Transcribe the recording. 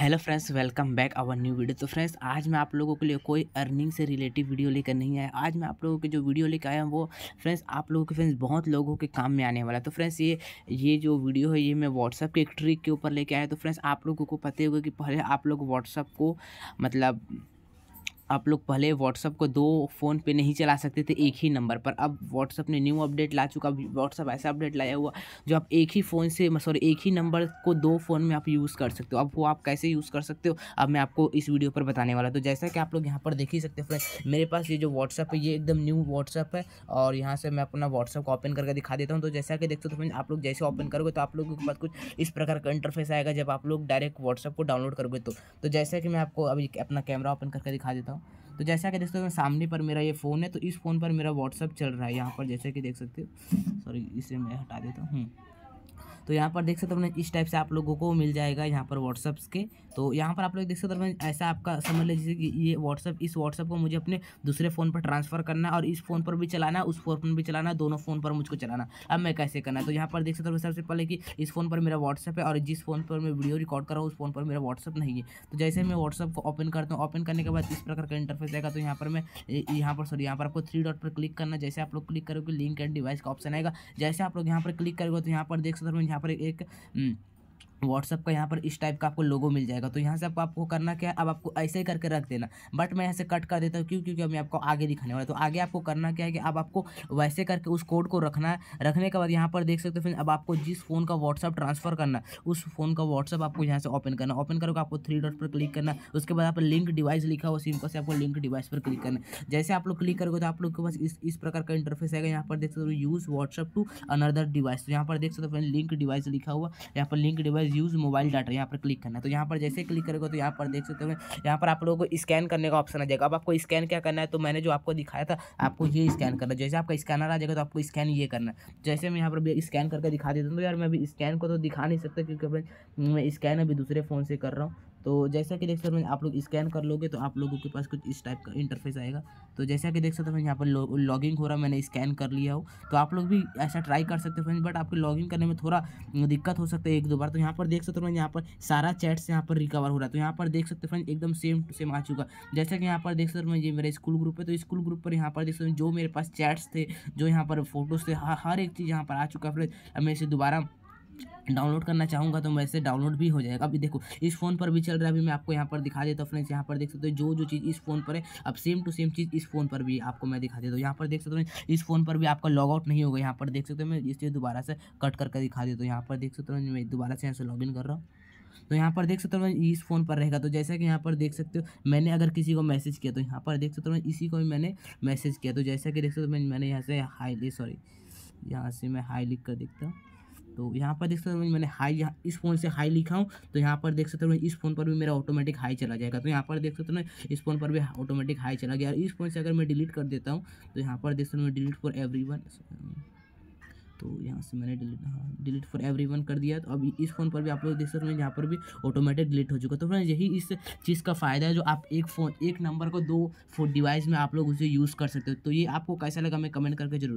Hello friends welcome back our new video तो friends आज मैं आप लोगों के लिए कोई अर्निंग से रिलेटिव वीडियो लेकर नहीं आया आज मैं आप लोगों के जो वीडियो लेकर आया हूँ वो फ्रेंड्स आप लोगों के फ्रेंड्स बहुत लोगों के काम में आने वाला तो फ्रेंड्स ये ये जो वीडियो है ये मैं व्हाट्सअप के एक ट्रिक के ऊपर लेके आया तो फ्रेंड्स आप लोगों को पता होगा कि पहले आप लोग व्हाट्सअप को मतलब आप लोग पहले व्हाट्सअप को दो फ़ोन पे नहीं चला सकते थे एक ही नंबर पर अब व्हाट्सअप ने न्यू अपडेट ला चुका व्हाट्सअप ऐसा अपडेट लाया हुआ जो आप एक ही फ़ोन से सॉरी एक ही नंबर को दो फ़ोन में आप यूज़ कर सकते हो अब वो आप कैसे यूज़ कर सकते हो अब मैं आपको इस वीडियो पर बताने वाला तो जैसा कि आप लोग यहाँ पर देख ही सकते हो फ्रेंड मेरे पास ये जो व्हाट्सअप है ये एकदम न्यू व्हाट्सअप है और यहाँ से मैं अपना व्हाट्सअप को ओपन करके दिखा देता हूँ तो जैसा कि देखते हो तो फ्रेंड आप लोग जैसे ओपन करोगे तो आप लोगों के पास कुछ इस प्रकार का इंटरफेस आएगा जब आप लोग डायरेक्ट व्हाट्सअप को डाउनलोड करोगे तो।, तो जैसा कि मैं आपको अभी अपना कैमरा ओपन करके दिखा देता हूँ तो जैसा कि देख सकते हो सामने पर मेरा ये फ़ोन है तो इस फ़ोन पर मेरा व्हाट्सअप चल रहा है यहाँ पर जैसे कि देख सकते हो सॉरी इसे मैं हटा देता हूँ हम्म। तो यहाँ पर देख सकते हो इस टाइप से आप लोगों को मिल जाएगा यहाँ पर व्हाट्सअप्स के तो यहाँ पर आप लोग देख सकते हैं ऐसा आपका समझ लीजिए कि ये व्हाट्सअप इस व्हाट्सअप को मुझे अपने दूसरे फ़ोन पर ट्रांसफ़र करना और इस फ़ोन पर भी चलाना उस फ़ोन पर भी चलाना दोनों फ़ोन पर मुझको चलाना अब मैं कैसे करना तो यहाँ पर देख सकते हो सबसे पहले कि इस फ़ोन पर मेरा व्हाट्सअप है और जिस फ़ोन पर मैं वीडियो रिकॉर्ड कर रहा हूँ उस फ़ोन पर मेरा व्हाट्सअप नहीं है तो जैसे मैं व्हाट्सअप को ओपन करता हूँ ओपन करने के बाद इस प्रकार का इंटरफेस आएगा तो यहाँ पर मैं यहाँ पर सॉरी यहाँ पर आपको थ्री डॉट पर क्लिक करना जैसे आप लोग क्लिक करोगे लिंक एंड डिवाइस का ऑप्शन आएगा जैसे आप लोग यहाँ पर क्लिक करोगे तो यहाँ पर देख सकते हो यहाँ यहाँ पर एक हम्म, व्हाट्सअप का यहाँ पर इस टाइप का आपको लोगो मिल जाएगा तो यहाँ से आपको आपको करना क्या है अब आपको ऐसे ही करके रख देना बट मैं यहाँ से कट कर देता हूँ क्यों क्योंकि मैं आपको आगे दिखाने वाला तो आगे आपको करना क्या है कि अब आपको वैसे करके उस कोड को रखना है रखने के बाद यहाँ पर देख सकते हो फिर अब आपको जिस फ़ोन का व्हाट्सअप ट्रांसफ़र करना उस फ़ोन का व्हाट्सअप आपको यहाँ से ओपन करना ओपन करोगे आपको थ्री डॉट पर क्लिक करना उसके बाद आप लिंक डिवाइस लिखा हुआ सिंपल से आपको लिंक डिवाइस पर क्लिक करना जैसे आप लोग क्लिक करोगे तो आप लोग के पास इस प्रकार का इंटरफेस आएगा यहाँ पर देख सकते हो use WhatsApp to another device तो यहाँ पर देख सकते हो लिंक डिवाइस लिखा हुआ यहाँ पर link device use mobile data यहाँ पर क्लिक करना है तो यहाँ पर जैसे क्लिक करेगा तो यहाँ पर देख सकते हो यहाँ पर आप लोगों को स्कैन करने का ऑप्शन आ जाएगा अब आपको स्कैन क्या करना है तो मैंने जो आपको दिखाया था आपको ये स्कैन करना है जैसे आपका स्कैनर आ जाएगा तो आपको स्कैन ये करना है जैसे मैं यहाँ पर स्कैन करके दिखा देता हूँ तो यार मैं अभी स्कैन को तो दिखा नहीं सकता क्योंकि मैं स्कैन अभी दूसरे फ़ोन से कर रहा हूँ तो जैसा कि देख सकते हो आप लोग स्कैन कर लोगे तो आप लोगों के पास कुछ इस टाइप का इंटरफेस आएगा तो जैसा कि देख सकते हैं यहाँ पर लॉगिंग हो रहा मैंने स्कैन कर लिया हो तो आप लोग भी ऐसा ट्राई कर सकते फ्रेंड्स बट आपके लॉगिंग करने में थोड़ा दिक्कत हो सकता है एक दो बार तो यहाँ पर देख सकते हो यहाँ पर सारा चैट्स यहाँ पर रिकवर हो रहा है तो यहाँ पर देख सकते फ्रेंड्स एकदम सेम टू सेम आ चुका जैसा कि यहाँ पर देख सकते ये मेरा स्कूल ग्रुप है तो स्कूल ग्रुप पर यहाँ पर देख सकते जो मेरे पास चैट्स थे जो यहाँ पर फोटोज़ थे हर एक चीज़ यहाँ पर आ चुका फ्रेंड्स अब मैं इसे दोबारा डाउनलोड करना चाहूँगा तो वैसे डाउनलोड भी हो जाएगा अभी देखो इस फ़ोन पर भी चल रहा है अभी मैं आपको यहाँ पर दिखा देता हूँ फ्रेंड्स यहाँ पर देख सकते हो जो जो चीज़ इस फ़ोन पर है अब सेम टू सेम चीज़ इस फ़ोन पर भी आपको मैं दिखा देता हूँ यहाँ पर देख सकते हो इस फ़ोन पर भी आपका लॉग आउट नहीं होगा यहाँ पर देख सकते हो मैं इसलिए दोबारा से कट करके दिखा देता हूँ यहाँ पर देख सकते हो मैं दोबारा से यहाँ से लॉग कर रहा हूँ तो यहाँ पर देख सकते हो मैं इस फ़ोन पर रहेगा तो जैसा कि यहाँ पर देख सकते हो मैंने अगर किसी को मैसेज किया तो यहाँ पर देख सकते हो मैं इसी को भी मैंने मैसेज किया तो जैसा कि देख सकते हो मैंने यहाँ से हाई सॉरी यहाँ से मैं हाई लिख कर देखता हूँ तो यहाँ पर देख सकते हो मैंने हाई यहाँ इस फ़ोन से हाई लिखा हूँ तो यहाँ पर देख सकते हो इस फ़ोन पर भी मेरा ऑटोमेटिक हाई चला जाएगा तो यहाँ पर देख सकते हो इस फ़ोन पर भी ऑटोमेटिक हाई चला गया और इस फ़ोन से अगर मैं डिलीट कर देता हूँ तो यहाँ पर देख सकते हो डिलीट फॉर एवरी तो यहाँ से मैंने डिलीट हाँ डिलीट फॉर एवरी वन कर दिया तो अब इस फ़ोन पर भी आप लोग देख सकते हो यहाँ पर भी ऑटोमेटिक डिलीट हो चुका तो फ्रेंड्स यही इस चीज़ का फ़ायदा है जो आप एक फ़ोन एक नंबर को दो फोन डिवाइस में आप लोग उसे यूज़ कर सकते हो तो ये आपको कैसा लगा मैं कमेंट करके जरूर